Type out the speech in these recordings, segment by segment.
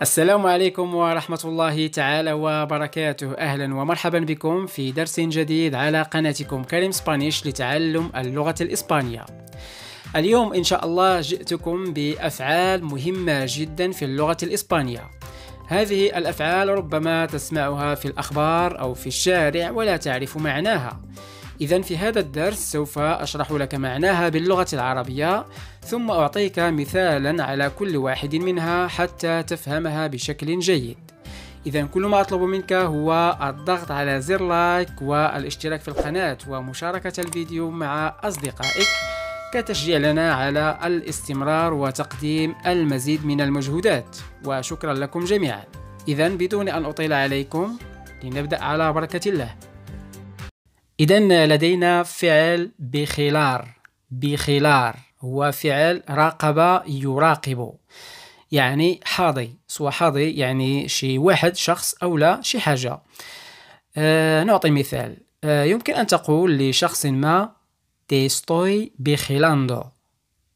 السلام عليكم ورحمة الله تعالى وبركاته أهلا ومرحبا بكم في درس جديد على قناتكم كريم سبانيش لتعلم اللغة الإسبانية اليوم إن شاء الله جئتكم بأفعال مهمة جدا في اللغة الإسبانية هذه الأفعال ربما تسمعها في الأخبار أو في الشارع ولا تعرف معناها إذا في هذا الدرس سوف أشرح لك معناها باللغة العربية ثم أعطيك مثالا على كل واحد منها حتى تفهمها بشكل جيد إذا كل ما أطلب منك هو الضغط على زر لايك والاشتراك في القناة ومشاركة الفيديو مع أصدقائك كتشجيع لنا على الاستمرار وتقديم المزيد من المجهودات وشكرا لكم جميعا إذا بدون أن أطيل عليكم لنبدأ على بركة الله إذا لدينا فعل بخلار بخلار هو فعل راقب يراقب يعني حاضي سوى حاضي يعني شي واحد شخص أو لا شي حاجة آه نعطي مثال آه يمكن أن تقول لشخص ما تي استوي بخلاندو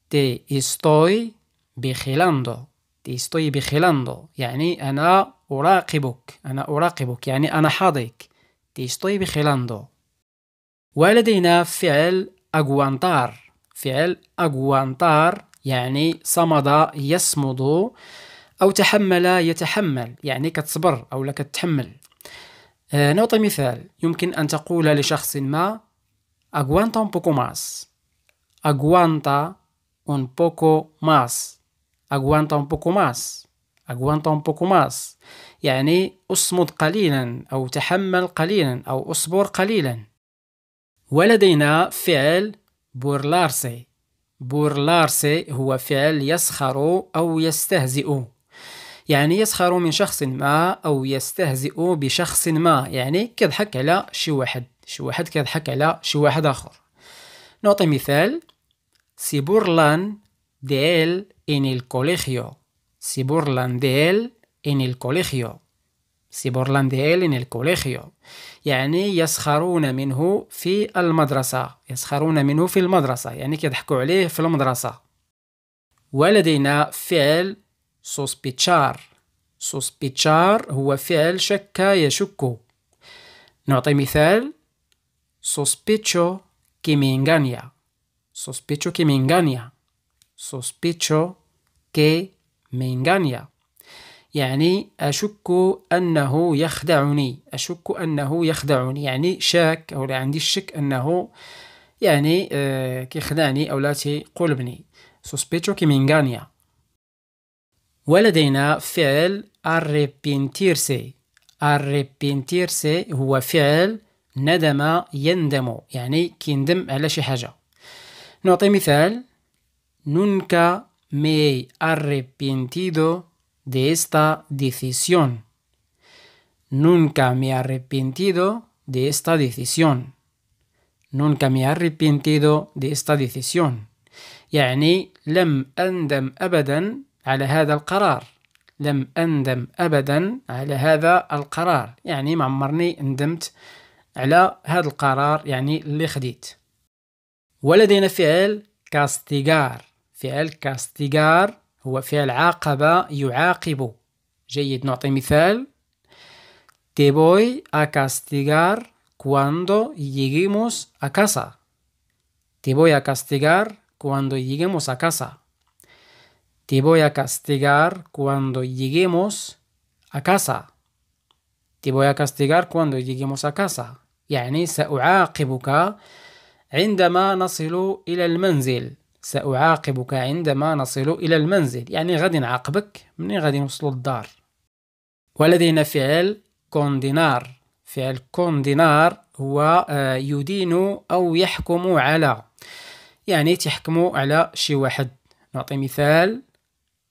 تي استوي بخلاندو تي استوي بخلاندو يعني أنا أراقبك أنا أراقبك يعني أنا حاضيك تي استوي بخلاندو ولدينا فعل أغوانتار فعل أغوانتار يعني صمد يصمد أو تحمل يتحمل يعني كتصبر أو لا كتحمل آه نعطي مثال يمكن أن تقول لشخص ما أغوانتا un poco más أغوانتا un poco más أغوانتا un poco más أغوانتا un poco más يعني اصمد قليلا أو تحمل قليلا أو اصبر قليلا ولدينا فعل بورلارسي بورلارسي هو فعل يسخر أو يستهزئ يعني يسخر من شخص ما أو يستهزئ بشخص ما يعني كضحك على شي واحد شي واحد كضحك على شي واحد آخر نعطي مثال سي بورلان ديل إن الكوليخيو سي بورلان ديل إن الكوليخيو سيبورلانديال إن الكوليجيو يعني يسخرون منه في المدرسة يسخرون منه في المدرسة يعني كيضحكوا عليه في المدرسة ولدينا فعل سوسبيتشار سوسبيتشار هو فعل شك يشك نعطي مثال سوسبيتشو كيمينغانيا سوسبيتشو كيمينغانيا سوسبيتشو كيمينغانيا يعني أشك أنه يخدعني أشك أنه يخدعني يعني شاك أو لا عندي الشك أنه يعني آه، كيخدعني أو لا تيقلبني سوسبيتشو مينغانيا ولدينا فعل أريبينتيرسي أريبينتيرسي هو فعل ندم يندم يعني كيندم على شي حاجة نعطي مثال نونكا مي أريبينتيدو de esta decisión. Nunca me he arrepentido de esta decisión. Nunca me he arrepentido de esta decisión. يعني لم أندم أبدا على هذا القرار. لم أندم أبدا على هذا القرار. يعني ما عمرني ندمت على هذا القرار يعني اللي خديت. ولدينا فعل كاستيغار. فعل كاستيغار Te voy a castigar cuando lleguemos a casa. Te voy a castigar cuando lleguemos a casa. Te voy a castigar cuando lleguemos a casa. Te voy a castigar cuando lleguemos a casa. يعني سأعاقبك عندما نصل إلى المنزل. سأعاقبك عندما نصل إلى المنزل يعني غادي نعاقبك منين غادي نوصل الدار ولدينا فعل كوندينار فعل كوندينار هو آه، يدين أو يحكم على يعني تحكم على شي واحد نعطي مثال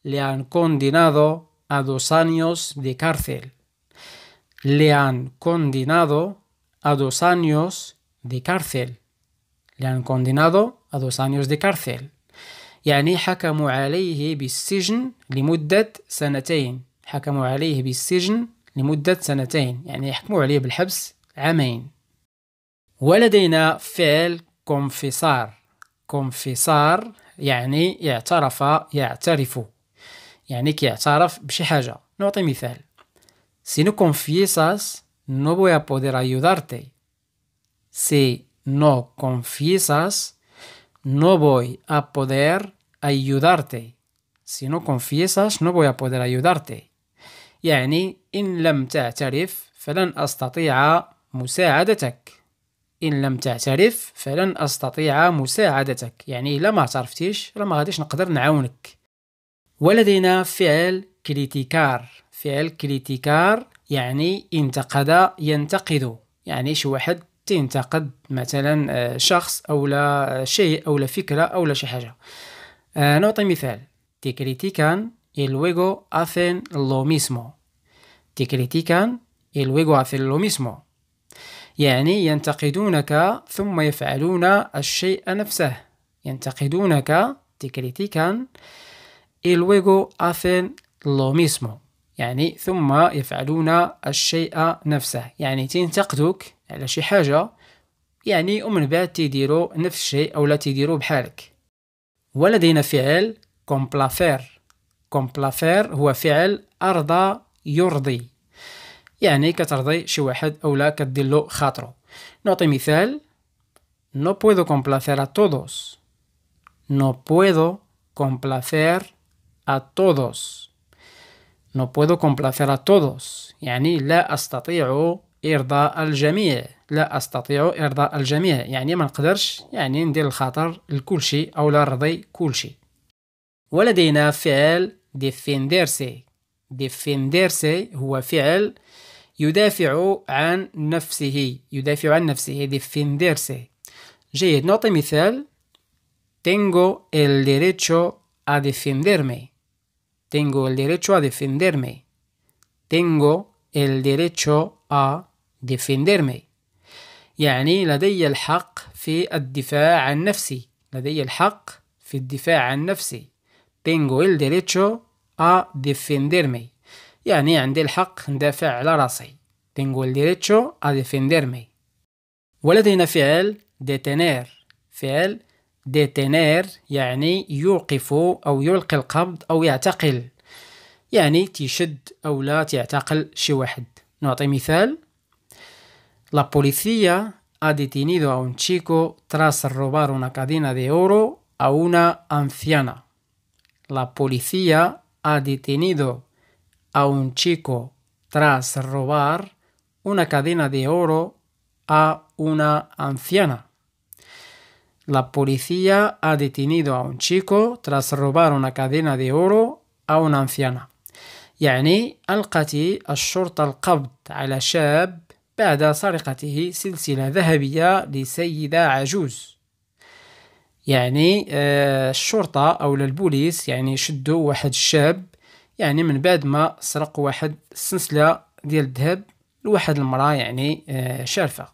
لأن كوندينادو condenado a دي كارثيل لأن كوندينادو Le han دي كارثيل لأن كوندينادو a dos años de cárcel يعني حكموا عليه بالسجن لمدة سنتين حكموا عليه بالسجن لمدة سنتين يعني يحكموا عليه بالحبس عامين ولدينا فعل كونفيسار كونفيسار يعني اعترف يعترف يعني كيعترف بشي حاجة نعطي مثال سينو كونفيساس نو بويا بودر ايودارتي سي no confiesas, no voy a poder ayudarte. Si no confiesas, no voy a poder ayudarte. يعني إن لم تعترف فلن أستطيع مساعدتك إن لم تعترف فلن أستطيع مساعدتك يعني إلا ما اعترفتيش راه ما غاديش نقدر نعاونك ولدينا فعل كريتيكار فعل كريتيكار يعني انتقد ينتقد يعني شي واحد تنتقد مثلا آه، شخص او لا آه، شيء او لا فكره او لا شي حاجه آه، نعطي مثال تي كريتيكان اي لويغو hacen لو ميسمو تي كريتيكان اي لويغو hacen لو ميسمو يعني ينتقدونك ثم يفعلون الشيء نفسه ينتقدونك تي كريتيكان اي لويغو hacen لو ميسمو يعني ثم يفعلون الشيء نفسه يعني تنتقدك على شي حاجة يعني ومن بعد تيديرو نفس الشيء أولا تيديرو بحالك ولدينا فعل كومبلافير كومبلافير هو فعل أرضى يرضي يعني كترضي شي واحد أولا لا كتدلو خاطرو نعطي مثال No puedo complacer a todos. No puedo complacer a todos. No puedo complacer a todos. يعني لا أستطيع إرضاء الجميع لا أستطيع إرضاء الجميع يعني ما نقدرش يعني ندير الخطر لكل شيء أو لا رضي كل شيء ولدينا فعل ديفينديرسي ديفينديرسي هو فعل يدافع عن نفسه يدافع عن نفسه ديفينديرسي جيد نعطي مثال tengo el derecho a defenderme tengo el derecho a defenderme tengo el derecho a defenderme يعني لدي الحق في الدفاع عن نفسي لدي الحق في الدفاع عن نفسي tengo el derecho a defenderme يعني عندي الحق ندافع على راسي tengo el derecho a defenderme ولدينا فعل detener فعل detener يعني يوقف أو يلقي القبض أو يعتقل يعني تشد أو لا تعتقل شي واحد نعطي مثال La policía ha detenido a un chico tras robar una cadena de oro a una anciana. La policía ha detenido a un chico tras robar una cadena de oro a una anciana. La policía ha detenido a un chico tras robar una cadena de oro a una anciana. يعني al القبض على شاب بعد سرقته سلسلة ذهبية لسيدة عجوز يعني آه، الشرطة أو البوليس يعني شدوا واحد الشاب يعني من بعد ما سرق واحد السلسلة ديال الذهب لواحد المرأة يعني آه، شارفة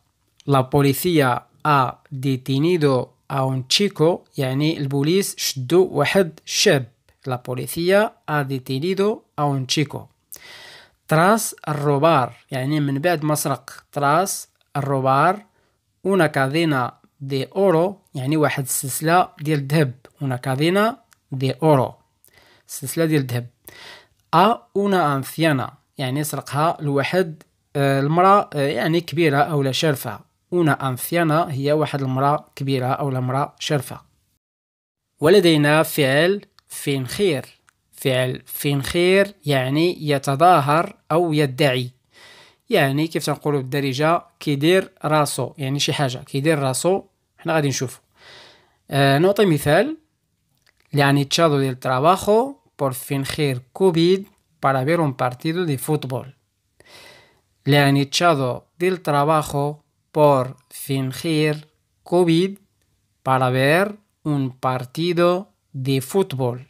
لا بوليسيا ا ديتينيدو a un يعني البوليس شدوا واحد الشاب لا policía ا detenido a un تراس الروبار يعني من بعد مسرق تراس الروبار اون كادينا دي اورو يعني واحد السلسله ديال الذهب اون كادينا دي اورو السلسله ديال الذهب ا اون anciana يعني سرقها لواحد آه، المرأة آه، يعني كبيرة أو لا شرفة اون انثيانا هي واحد المرأة كبيرة أو المرأة شرفة ولدينا فعل فين خير فعل فين خير يعني يتظاهر او يدعي يعني كيف تنقولوا بالدارجه كيدير راسو يعني شي حاجه كيدير راسو حنا غادي نشوفو آه نعطي مثال يعني تشادو ديال الترابخو بور فين خير كوبيد بارا فير اون بارتيدو دي فوتبول يعني تشادو ديال الترابخو بور فين خير كوبيد بارا فير اون بارتيدو دي فوتبول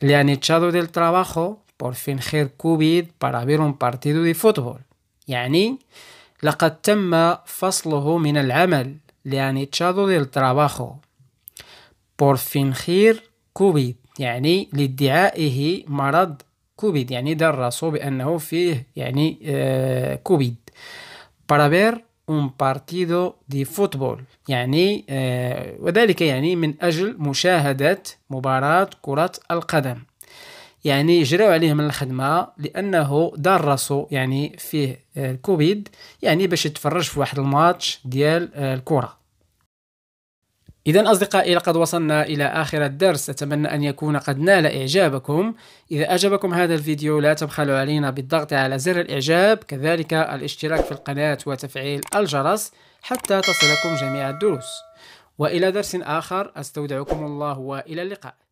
Le han echado del trabajo por fingir COVID para ver un partido de fútbol. يعني لقد تم فصله من العمل. Le han echado del trabajo por fingir COVID. يعني لادعائه مرض كوفيد يعني درسوا بأنه فيه يعني كوفيد para ver un partido de fútbol يعني آه وذلك يعني من أجل مشاهدة مباراة كرة القدم يعني جراو عليه من الخدمة لأنه درسوا يعني فيه آه، الكوفيد يعني باش يتفرج في واحد الماتش ديال آه، الكرة إذا أصدقائي لقد وصلنا إلى آخر الدرس أتمنى أن يكون قد نال إعجابكم إذا أعجبكم هذا الفيديو لا تبخلوا علينا بالضغط على زر الإعجاب كذلك الاشتراك في القناة وتفعيل الجرس حتى تصلكم جميع الدروس وإلى درس آخر أستودعكم الله وإلى اللقاء